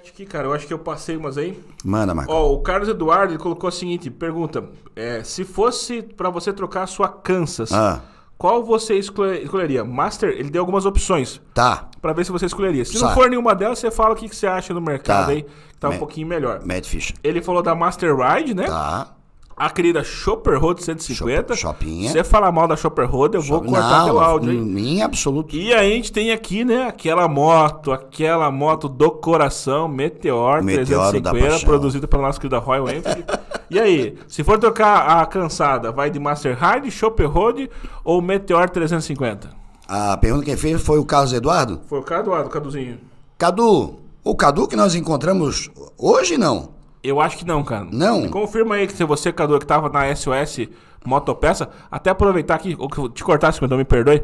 chat aqui, cara. Eu acho que eu passei umas aí. Manda, Marco. Ó, o Carlos Eduardo ele colocou o seguinte: pergunta. É, se fosse para você trocar a sua Kansas, ah. qual você escolheria? Master, ele deu algumas opções. Tá. Para ver se você escolheria. Se Sá. não for nenhuma delas, você fala o que, que você acha no mercado tá. aí, que tá um pouquinho melhor. Mad Ele falou da Master Ride, né? Tá a querida Chopper Road 150. Chopinha. Se você falar mal da Chopper Road, eu vou cortar Não, teu áudio, hein? Em absoluto. E aí a gente tem aqui, né, aquela moto, aquela moto do coração, Meteor, Meteoro 350, produzida pela nossa querida Royal Enfield. e aí, se for tocar a cansada, vai de Master Hard, Chopper Road ou Meteor 350? A pergunta que fez foi o Carlos Eduardo? Foi o Carlos Eduardo, Caduzinho. Cadu, o Cadu que nós encontramos hoje não? Eu acho que não, cara. Não? Me confirma aí que se você, Cadu, que tava na SOS Motopeça, até aproveitar aqui, ou que te cortasse, então me perdoe.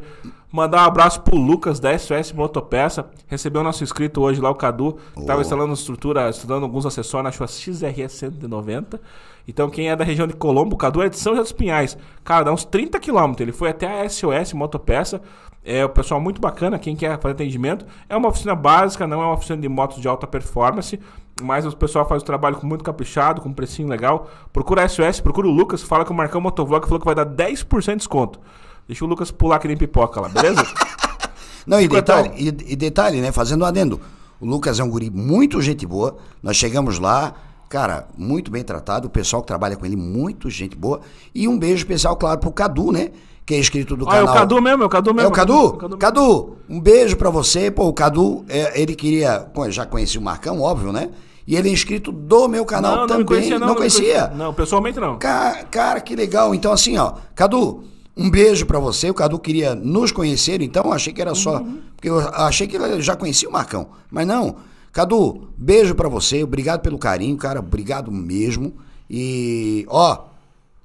Mandar um abraço pro Lucas da SOS Motopeça. Recebeu nosso inscrito hoje lá, o Cadu. estava Tava instalando estrutura, estudando alguns acessórios na sua XRS 190. Então, quem é da região de Colombo, o Cadu é de São José dos Pinhais. Cara, dá uns 30 quilômetros. Ele foi até a SOS Motopeça. É o pessoal muito bacana, quem quer fazer atendimento. É uma oficina básica, não é uma oficina de motos de alta performance. Mas o pessoal faz o trabalho com muito caprichado, com um precinho legal. Procura a SOS, procura o Lucas, fala que o Marcão Motovlog falou que vai dar 10% de desconto. Deixa o Lucas pular que nem pipoca lá, beleza? Não, e detalhe, e, e detalhe, né? Fazendo um adendo. O Lucas é um guri muito gente boa. Nós chegamos lá, cara, muito bem tratado. O pessoal que trabalha com ele, muito gente boa. E um beijo especial, claro, pro Cadu, né? Que é inscrito do ah, canal. É o Cadu mesmo, é o Cadu mesmo. É o Cadu? Cadu, Cadu um beijo para você. Pô, o Cadu, é, ele queria. Já conhecia o Marcão, óbvio, né? E ele é inscrito do meu canal não, também. Não, conhecia, não, não, não conhecia? Não, pessoalmente não. cara, que legal. Então, assim, ó, Cadu, um beijo para você. O Cadu queria nos conhecer, então achei que era só. Uhum. Porque eu achei que ele já conhecia o Marcão. Mas não. Cadu, beijo para você. Obrigado pelo carinho, cara. Obrigado mesmo. E, ó.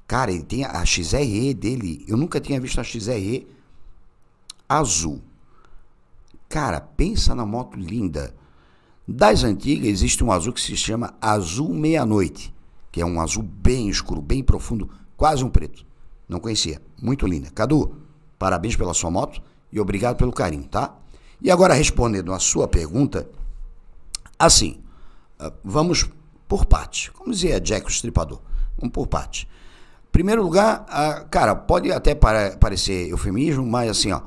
Cara, ele tem a XRE dele. Eu nunca tinha visto a XRE azul. Cara, pensa na moto linda. Das antigas existe um azul que se chama Azul Meia-Noite, que é um azul bem escuro, bem profundo, quase um preto. Não conhecia. Muito linda. Cadu, parabéns pela sua moto e obrigado pelo carinho, tá? E agora respondendo a sua pergunta, assim, ah, vamos por partes. Como dizia Jack o Estripador, vamos por partes. Primeiro lugar, ah, cara, pode até parecer eufemismo, mas assim, ó,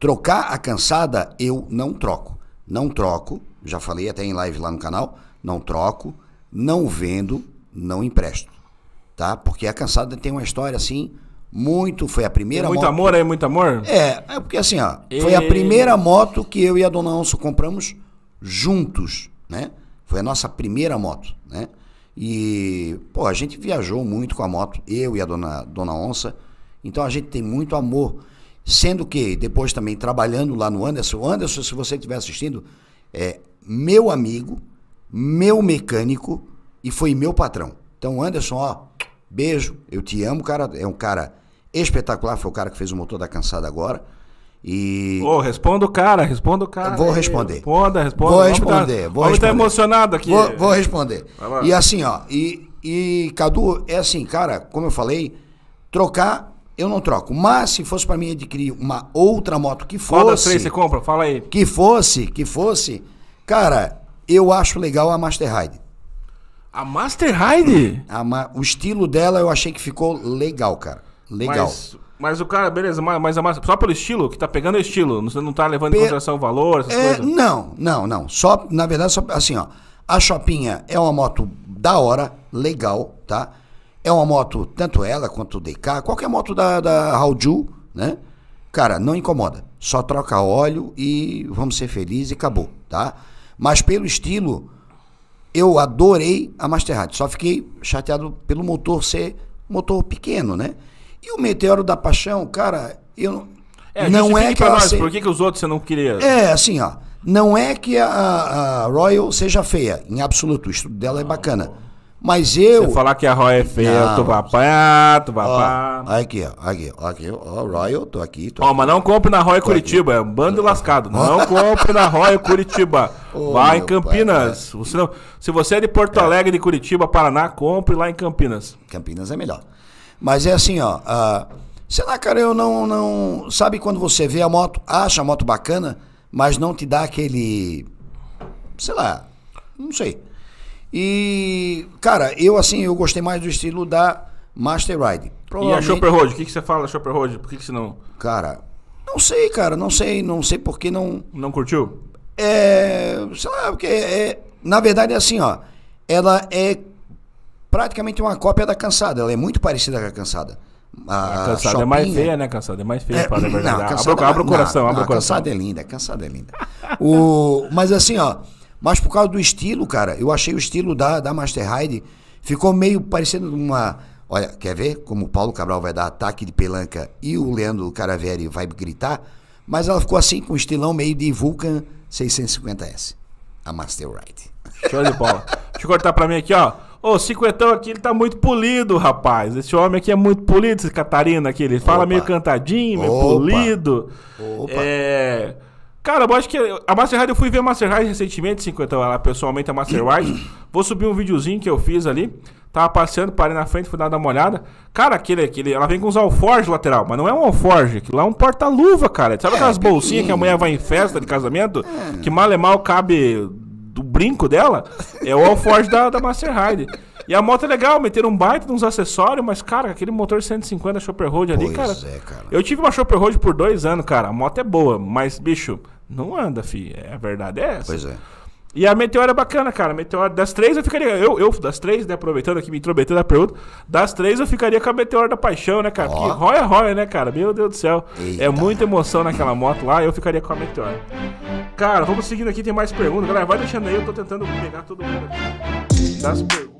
trocar a cansada eu não troco. Não troco, já falei até em live lá no canal, não troco, não vendo, não empresto, tá? Porque a cansada tem uma história assim, muito, foi a primeira é muito moto. Muito amor aí, é muito amor? É, é porque assim, ó, e... foi a primeira moto que eu e a dona Onça compramos juntos, né? Foi a nossa primeira moto, né? E, pô, a gente viajou muito com a moto, eu e a dona, dona Onça. Então a gente tem muito amor. Sendo que, depois também trabalhando lá no Anderson, o Anderson, se você estiver assistindo, é meu amigo, meu mecânico e foi meu patrão. Então, Anderson, ó, beijo, eu te amo, cara. É um cara espetacular, foi o cara que fez o motor da cansada agora. E. Ô, responda o cara, responda o cara. Vou responder. Responda, responda. Vou responder. Tá, vou responder. tá emocionado aqui. Vou, vou responder. E assim, ó, e, e Cadu, é assim, cara, como eu falei, trocar, eu não troco. Mas se fosse para mim adquirir uma outra moto que fosse. Qual das três você compra? Fala aí. Que fosse, que fosse. Cara, eu acho legal a Master Ride. A Master Ride? A, o estilo dela eu achei que ficou legal, cara. Legal. Mas, mas o cara, beleza, mas, mas só pelo estilo, que tá pegando estilo, você não tá levando em consideração o valor, essas é, coisas? Não, não, não. Só, na verdade, só, assim, ó. A Chopinha é uma moto da hora, legal, tá? É uma moto, tanto ela quanto o DK, qualquer moto da, da Hauju, né? Cara, não incomoda. Só troca óleo e vamos ser felizes e acabou, tá? Mas pelo estilo, eu adorei a Maserati. Só fiquei chateado pelo motor ser motor pequeno, né? E o Meteoro da Paixão, cara, eu é, não é, é que. nós, por que, que os outros você não queria? É, assim, ó. Não é que a, a Royal seja feia, em absoluto. O estudo dela é bacana. Mas eu. Você falar que a Royal é feia, não. tu papá, tu vai Ó, aqui, ó, aqui, ó, aqui, ó, Royal, tô aqui. Tô ó, aqui. mas não compre na Royal Curitiba, aqui. é um bando tô lascado. Não compre na Royal Curitiba. Oh, Vai em Campinas. Pai, você não, se você é de Porto é. Alegre, de Curitiba, Paraná, compre lá em Campinas. Campinas é melhor. Mas é assim, ó. sei lá, cara, eu não, não. Sabe quando você vê a moto, acha a moto bacana, mas não te dá aquele. Sei lá, não sei. E, cara, eu assim, eu gostei mais do estilo da Master Ride. Provavelmente... E a Chopper Road, o que, que você fala da Chopper Road? Por que, que você não. Cara, não sei, cara, não sei, não sei por que não. Não curtiu? É. Sei lá, porque é. Na verdade é assim, ó. Ela é praticamente uma cópia da Cansada. Ela é muito parecida com a Cansada. A, a Cansada é Shopping, é mais feia, né, Cansada? É mais feia, é, para não, a cansada, abra, abra o coração, não, abra o coração. A Cansada é linda, a Cansada é linda. o, mas assim, ó, mas por causa do estilo, cara, eu achei o estilo da, da Master Ride ficou meio parecendo uma... Olha, quer ver como o Paulo Cabral vai dar ataque de pelanca e o Leandro Caraveri vai gritar? Mas ela ficou assim, com um estilão meio de Vulcan 650S. A Master Ride. Show de bola. Deixa eu cortar pra mim aqui, ó. Ô, cinquentão aqui, ele tá muito polido, rapaz. Esse homem aqui é muito polido, esse Catarina aqui. Ele fala Opa. meio cantadinho, meio Opa. polido. Opa. É... Cara, eu acho que a Ride, eu fui ver a Ride recentemente, 50 lá pessoalmente a Ride. Vou subir um videozinho que eu fiz ali. Tava passeando, parei na frente, fui dar uma olhada. Cara, aquele, aquele, ela vem com uns alforge lateral, mas não é um alforge, aquilo lá é um porta-luva, cara. Sabe é. aquelas bolsinhas que amanhã vai em festa de casamento? É. Que mal é mal cabe brinco dela é o Alforge da, da Master Ride. E a moto é legal, meteram um baita de uns acessórios, mas, cara, aquele motor 150 Chopper Road ali, cara, é, cara, Eu tive uma Chopper Road por dois anos, cara. A moto é boa, mas, bicho, não anda, fi. É, a verdade é essa. Pois é. E a Meteor é bacana, cara. Meteor, das três eu ficaria. Eu, eu das três, né, aproveitando aqui, me intrometendo na pergunta. Das três eu ficaria com a Meteor da Paixão, né, cara? Ó. roia, roia, né, cara? Meu Deus do céu. Eita. É muita emoção naquela moto lá, eu ficaria com a Meteor. Cara, vamos seguindo aqui, tem mais perguntas. Galera, vai deixando aí, eu tô tentando pegar todo mundo aqui. Das perguntas.